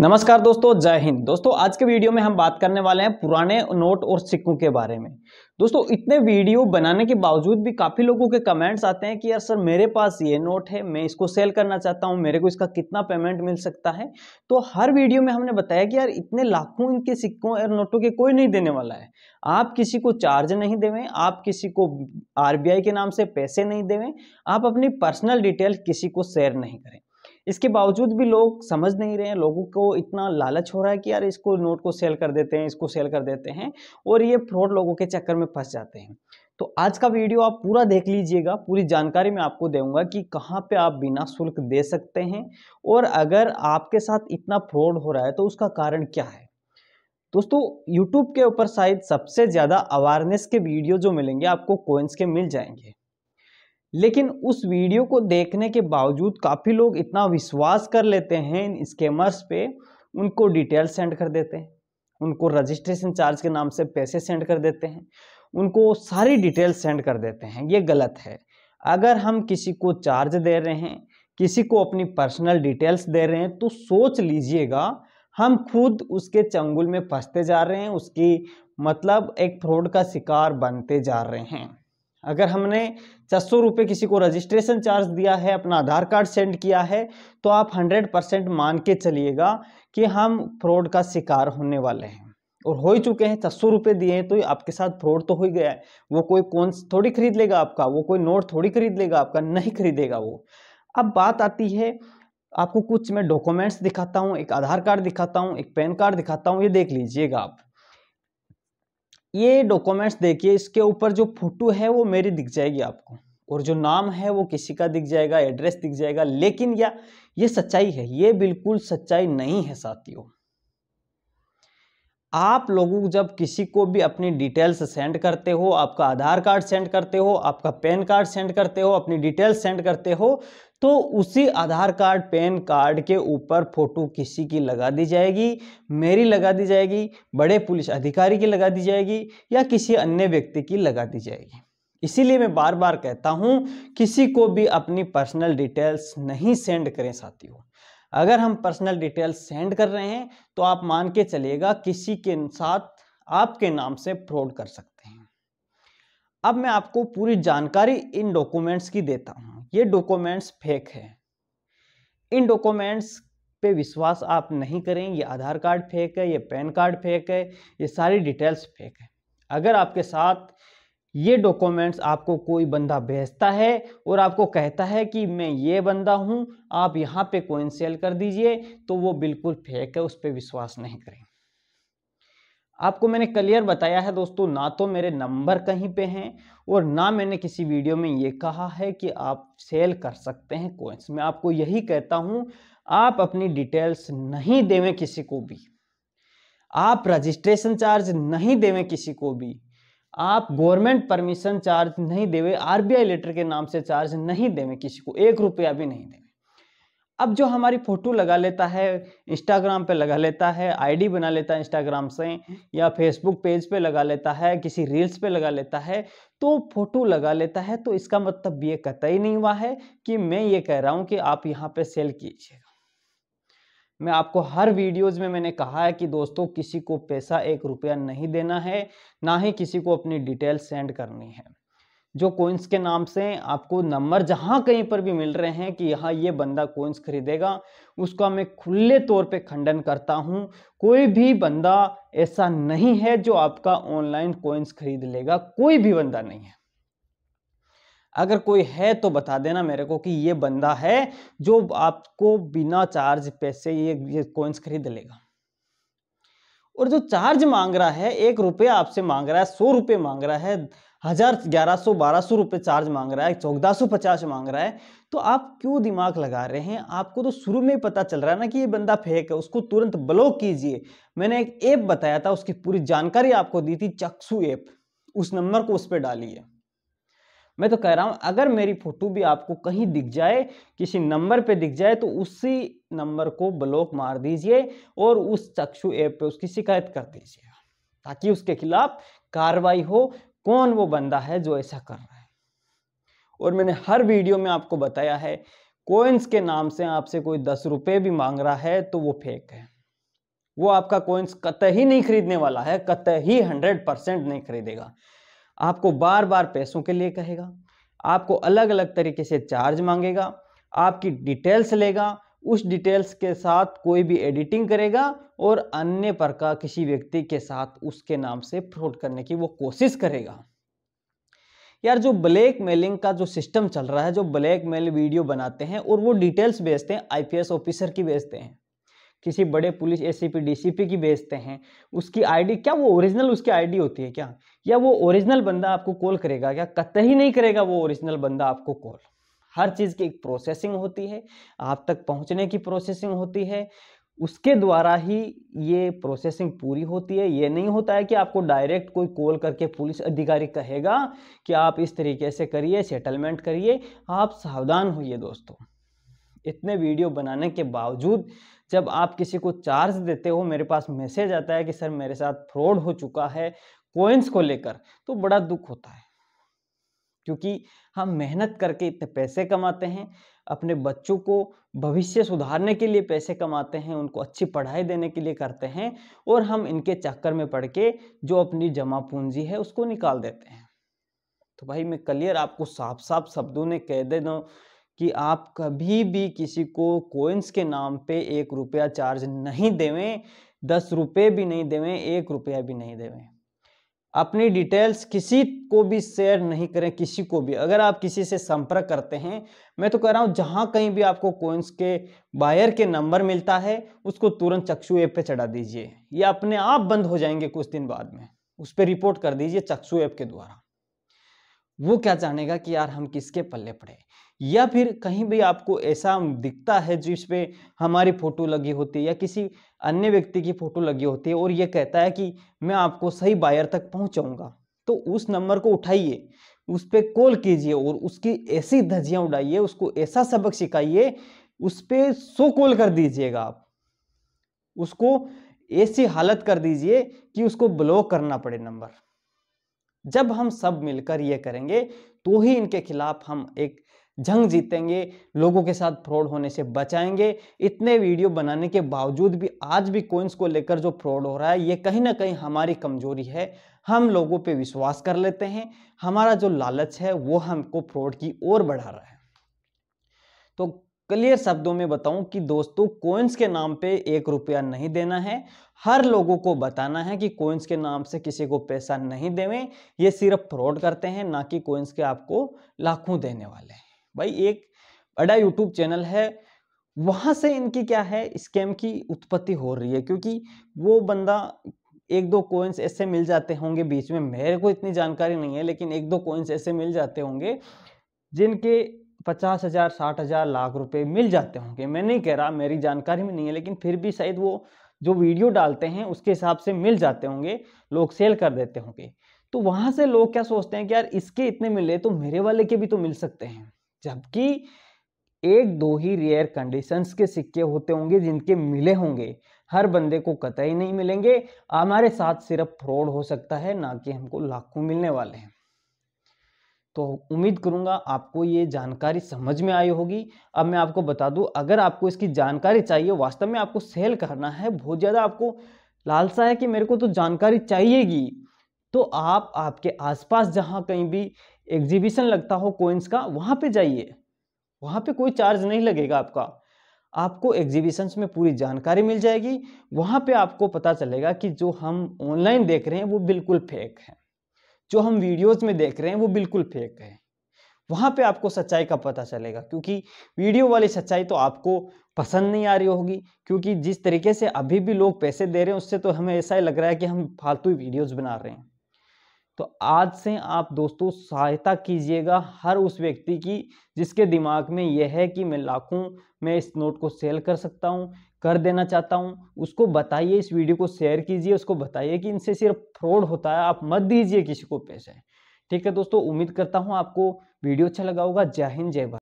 नमस्कार दोस्तों जय हिंद दोस्तों आज के वीडियो में हम बात करने वाले हैं पुराने नोट और सिक्कों के बारे में दोस्तों इतने वीडियो बनाने के बावजूद भी काफ़ी लोगों के कमेंट्स आते हैं कि यार सर मेरे पास ये नोट है मैं इसको सेल करना चाहता हूँ मेरे को इसका कितना पेमेंट मिल सकता है तो हर वीडियो में हमने बताया कि यार इतने लाखों इनके सिक्कों और नोटों के कोई नहीं देने वाला है आप किसी को चार्ज नहीं देवें आप किसी को आर के नाम से पैसे नहीं देवें आप अपनी पर्सनल डिटेल किसी को शेयर नहीं करें इसके बावजूद भी लोग समझ नहीं रहे हैं लोगों को इतना लालच हो रहा है कि यार इसको नोट को सेल कर देते हैं इसको सेल कर देते हैं और ये फ्रॉड लोगों के चक्कर में फंस जाते हैं तो आज का वीडियो आप पूरा देख लीजिएगा पूरी जानकारी मैं आपको दूंगा कि कहाँ पे आप बिना शुल्क दे सकते हैं और अगर आपके साथ इतना फ्रॉड हो रहा है तो उसका कारण क्या है दोस्तों यूट्यूब के ऊपर शायद सबसे ज़्यादा अवेयरनेस के वीडियो जो मिलेंगे आपको कोइंस के मिल जाएंगे लेकिन उस वीडियो को देखने के बावजूद काफ़ी लोग इतना विश्वास कर लेते हैं इन स्केमर्स पे उनको डिटेल सेंड कर देते हैं उनको रजिस्ट्रेशन चार्ज के नाम से पैसे सेंड कर देते हैं उनको सारी डिटेल सेंड कर देते हैं ये गलत है अगर हम किसी को चार्ज दे रहे हैं किसी को अपनी पर्सनल डिटेल्स दे रहे हैं तो सोच लीजिएगा हम खुद उसके चंगुल में फंसते जा रहे हैं उसकी मतलब एक फ्रॉड का शिकार बनते जा रहे हैं अगर हमने छह सौ रुपये किसी को रजिस्ट्रेशन चार्ज दिया है अपना आधार कार्ड सेंड किया है तो आप हंड्रेड परसेंट मान के चलिएगा कि हम फ्रॉड का शिकार होने वाले हैं और हो ही चुके हैं छह सौ रुपये दिए हैं तो आपके साथ फ्रॉड तो हो ही गया है वो कोई कौन थोड़ी खरीद लेगा आपका वो कोई नोट थोड़ी खरीद लेगा आपका नहीं खरीदेगा वो अब बात आती है आपको कुछ मैं डॉक्यूमेंट्स दिखाता हूँ एक आधार कार्ड दिखाता हूँ एक पैन कार्ड दिखाता हूँ ये देख लीजिएगा आप ये डॉक्यूमेंट्स देखिए इसके ऊपर जो फोटो है वो मेरी दिख जाएगी आपको और जो नाम है वो किसी का दिख जाएगा एड्रेस दिख जाएगा लेकिन या ये सच्चाई है ये बिल्कुल सच्चाई नहीं है साथियों आप लोगों जब किसी को भी अपनी डिटेल्स सेंड करते हो आपका आधार कार्ड सेंड करते हो आपका पैन कार्ड सेंड करते हो अपनी डिटेल्स सेंड करते हो तो उसी आधार कार्ड पैन कार्ड के ऊपर फ़ोटो किसी की लगा दी जाएगी मेरी लगा दी जाएगी बड़े पुलिस अधिकारी की लगा दी जाएगी या किसी अन्य व्यक्ति की लगा दी जाएगी इसीलिए मैं बार बार कहता हूँ किसी को भी अपनी पर्सनल डिटेल्स नहीं सेंड करें साथियों अगर हम पर्सनल डिटेल्स सेंड कर रहे हैं तो आप मान के चलेगा किसी के साथ आपके नाम से फ्रॉड कर सकते हैं अब मैं आपको पूरी जानकारी इन डॉक्यूमेंट्स की देता हूँ ये डॉक्यूमेंट्स फेक है इन डॉक्यूमेंट्स पे विश्वास आप नहीं करें ये आधार कार्ड फेक है ये पैन कार्ड फेक है ये सारी डिटेल्स फेक है अगर आपके साथ ये डॉक्यूमेंट्स आपको कोई बंदा भेजता है और आपको कहता है कि मैं ये बंदा हूँ आप यहाँ पे कोइन सेल कर दीजिए तो वो बिल्कुल फेक है उस पर विश्वास नहीं करें आपको मैंने क्लियर बताया है दोस्तों ना तो मेरे नंबर कहीं पे हैं और ना मैंने किसी वीडियो में ये कहा है कि आप सेल कर सकते हैं कोइंस मैं आपको यही कहता हूँ आप अपनी डिटेल्स नहीं देवें किसी को भी आप रजिस्ट्रेशन चार्ज नहीं देवें किसी को भी आप गवर्नमेंट परमिशन चार्ज नहीं देवे आरबीआई लेटर के नाम से चार्ज नहीं देवे किसी को एक रुपया भी नहीं देवे अब जो हमारी फोटो लगा लेता है इंस्टाग्राम पे लगा लेता है आईडी बना लेता है इंस्टाग्राम से या फेसबुक पेज पे लगा लेता है किसी रील्स पे लगा लेता है तो फोटो लगा लेता है तो इसका मतलब ये कतई नहीं हुआ है कि मैं ये कह रहा हूँ कि आप यहाँ पे सेल कीजिएगा मैं आपको हर वीडियोस में मैंने कहा है कि दोस्तों किसी को पैसा एक रुपया नहीं देना है ना ही किसी को अपनी डिटेल सेंड करनी है जो कोइंस के नाम से आपको नंबर जहां कहीं पर भी मिल रहे हैं कि यहाँ ये बंदा कोइंस खरीदेगा उसका मैं खुले तौर पे खंडन करता हूँ कोई भी बंदा ऐसा नहीं है जो आपका ऑनलाइन कोइंस खरीद लेगा कोई भी बंदा नहीं है अगर कोई है तो बता देना मेरे को कि ये बंदा है जो आपको बिना चार्ज पैसे ये ये कोइंस खरीद लेगा और जो चार्ज मांग रहा है एक रुपया आपसे मांग रहा है सौ रुपये मांग रहा है हजार ग्यारह सौ बारह सौ रुपये चार्ज मांग रहा है चौदह सौ पचास मांग रहा है तो आप क्यों दिमाग लगा रहे हैं आपको तो शुरू में ही पता चल रहा है ना कि ये बंदा फेक है उसको तुरंत ब्लॉक कीजिए मैंने एक ऐप बताया था उसकी पूरी जानकारी आपको दी थी चक्सू ऐप उस नंबर को उस पर डालिए मैं तो कह रहा हूँ अगर मेरी फ़ोटो भी आपको कहीं दिख जाए किसी नंबर पे दिख जाए तो उसी नंबर को ब्लॉक मार दीजिए और उस चक्षु ऐप पे उसकी शिकायत कर दीजिए ताकि उसके खिलाफ कार्रवाई हो कौन वो बंदा है जो ऐसा कर रहा है और मैंने हर वीडियो में आपको बताया है कोइंस के नाम से आपसे कोई दस रुपये भी मांग रहा है तो वो फेक है वो आपका कोइंस कतई नहीं खरीदने वाला है कतई हंड्रेड परसेंट नहीं खरीदेगा आपको बार बार पैसों के लिए कहेगा आपको अलग अलग तरीके से चार्ज मांगेगा आपकी डिटेल्स लेगा उस डिटेल्स के साथ कोई भी एडिटिंग करेगा और अन्य प्रकार किसी व्यक्ति के साथ उसके नाम से फ्रॉड करने की वो कोशिश करेगा यार जो ब्लैक मेलिंग का जो सिस्टम चल रहा है जो ब्लैक मेल वीडियो बनाते हैं और वो डिटेल्स बेचते हैं आईपीएस ऑफिसर की बेचते हैं किसी बड़े पुलिस एसीपी डीसीपी की भेजते हैं उसकी आईडी क्या वो ओरिजिनल उसकी आईडी होती है क्या या वो ओरिजिनल बंदा आपको कॉल करेगा क्या कतई नहीं करेगा वो ओरिजिनल बंदा आपको कॉल हर चीज़ की एक प्रोसेसिंग होती है आप तक पहुंचने की प्रोसेसिंग होती है उसके द्वारा ही ये प्रोसेसिंग पूरी होती है ये नहीं होता है कि आपको डायरेक्ट कोई कॉल करके पुलिस अधिकारी कहेगा कि आप इस तरीके से करिए सेटलमेंट करिए आप सावधान होइए दोस्तों इतने वीडियो बनाने के बावजूद जब आप किसी को चार्ज देते हो मेरे पास मैसेज आता है कि सर मेरे साथ फ्रॉड हो चुका है कोइंस को लेकर तो बड़ा दुख होता है क्योंकि हम मेहनत करके इतने पैसे कमाते हैं अपने बच्चों को भविष्य सुधारने के लिए पैसे कमाते हैं उनको अच्छी पढ़ाई देने के लिए करते हैं और हम इनके चक्कर में पड़ के जो अपनी जमा पूंजी है उसको निकाल देते हैं तो भाई मैं क्लियर आपको साफ साफ शब्दों ने कह दे दूँ कि आप कभी भी किसी को कोइंस के नाम पे एक रुपया चार्ज नहीं देवें दस रुपये भी नहीं देवें एक रुपया भी नहीं देवें अपनी डिटेल्स किसी को भी शेयर नहीं करें किसी को भी अगर आप किसी से संपर्क करते हैं मैं तो कह रहा हूँ जहाँ कहीं भी आपको कोइंस के बायर के नंबर मिलता है उसको तुरंत चक्षु ऐप पे चढ़ा दीजिए ये अपने आप बंद हो जाएंगे कुछ दिन बाद में उस पर रिपोर्ट कर दीजिए चक्षु ऐप के द्वारा वो क्या जानेगा कि यार हम किसके पल्ले पड़े या फिर कहीं भी आपको ऐसा दिखता है जिस पे हमारी फ़ोटो लगी होती है या किसी अन्य व्यक्ति की फ़ोटो लगी होती है और ये कहता है कि मैं आपको सही बायर तक पहुंचाऊंगा तो उस नंबर को उठाइए उस पर कॉल कीजिए और उसकी ऐसी धजियाँ उड़ाइए उसको ऐसा सबक सिखाइए उस पर सो कॉल कर दीजिएगा आप उसको ऐसी हालत कर दीजिए कि उसको ब्लॉक करना पड़े नंबर जब हम सब मिलकर ये करेंगे तो ही इनके खिलाफ हम एक जंग जीतेंगे लोगों के साथ फ्रॉड होने से बचाएंगे इतने वीडियो बनाने के बावजूद भी आज भी कोइंस को लेकर जो फ्रॉड हो रहा है ये कहीं ना कहीं हमारी कमजोरी है हम लोगों पे विश्वास कर लेते हैं हमारा जो लालच है वो हमको फ्रॉड की ओर बढ़ा रहा है तो क्लियर शब्दों में बताऊं कि दोस्तों कोइंस के नाम पे एक रुपया नहीं देना है हर लोगों को बताना है कि कोइंस के नाम से किसी को पैसा नहीं देवें ये सिर्फ फ्रॉड करते हैं ना कि कोइंस के आपको लाखों देने वाले हैं भाई एक बड़ा यूट्यूब चैनल है वहाँ से इनकी क्या है स्कैम की उत्पत्ति हो रही है क्योंकि वो बंदा एक दो कोइंस ऐसे मिल जाते होंगे बीच में मेरे को इतनी जानकारी नहीं है लेकिन एक दो कोइंस ऐसे मिल जाते होंगे जिनके पचास हज़ार साठ हज़ार लाख रुपए मिल जाते होंगे मैं नहीं कह रहा मेरी जानकारी में नहीं है लेकिन फिर भी शायद वो जो वीडियो डालते हैं उसके हिसाब से मिल जाते होंगे लोग सेल कर देते होंगे तो वहां से लोग क्या सोचते हैं कि यार इसके इतने मिले तो मेरे वाले के भी तो मिल सकते हैं जबकि एक दो ही रेयर कंडीशंस के सिक्के होते होंगे जिनके मिले होंगे हर बंदे को कतई नहीं मिलेंगे हमारे साथ सिर्फ फ्रॉड हो सकता है ना कि हमको लाखों मिलने वाले हैं तो उम्मीद करूंगा आपको ये जानकारी समझ में आई होगी अब मैं आपको बता दूं अगर आपको इसकी जानकारी चाहिए वास्तव में आपको सेल करना है बहुत ज़्यादा आपको लालसा है कि मेरे को तो जानकारी चाहिएगी तो आप आपके आसपास जहाँ कहीं भी एग्जीबिशन लगता हो कोइंस का वहाँ पे जाइए वहाँ पे कोई चार्ज नहीं लगेगा आपका आपको एग्जीबिशंस में पूरी जानकारी मिल जाएगी वहाँ पे आपको पता चलेगा कि जो हम ऑनलाइन देख रहे हैं वो बिल्कुल फेक है जो हम वीडियोस में देख रहे हैं वो बिल्कुल फेक है वहाँ पे आपको सच्चाई का पता चलेगा क्योंकि वीडियो वाली सच्चाई तो आपको पसंद नहीं आ रही होगी क्योंकि जिस तरीके से अभी भी लोग पैसे दे रहे हैं उससे तो हमें ऐसा ही लग रहा है कि हम फालतू वीडियोज बना रहे हैं तो आज से आप दोस्तों सहायता कीजिएगा हर उस व्यक्ति की जिसके दिमाग में यह है कि मैं लाखों में इस नोट को सेल कर सकता हूँ कर देना चाहता हूँ उसको बताइए इस वीडियो को शेयर कीजिए उसको बताइए कि इनसे सिर्फ फ्रॉड होता है आप मत दीजिए किसी को पैसे ठीक है दोस्तों उम्मीद करता हूँ आपको वीडियो अच्छा लगा होगा जय हिंद जय भारत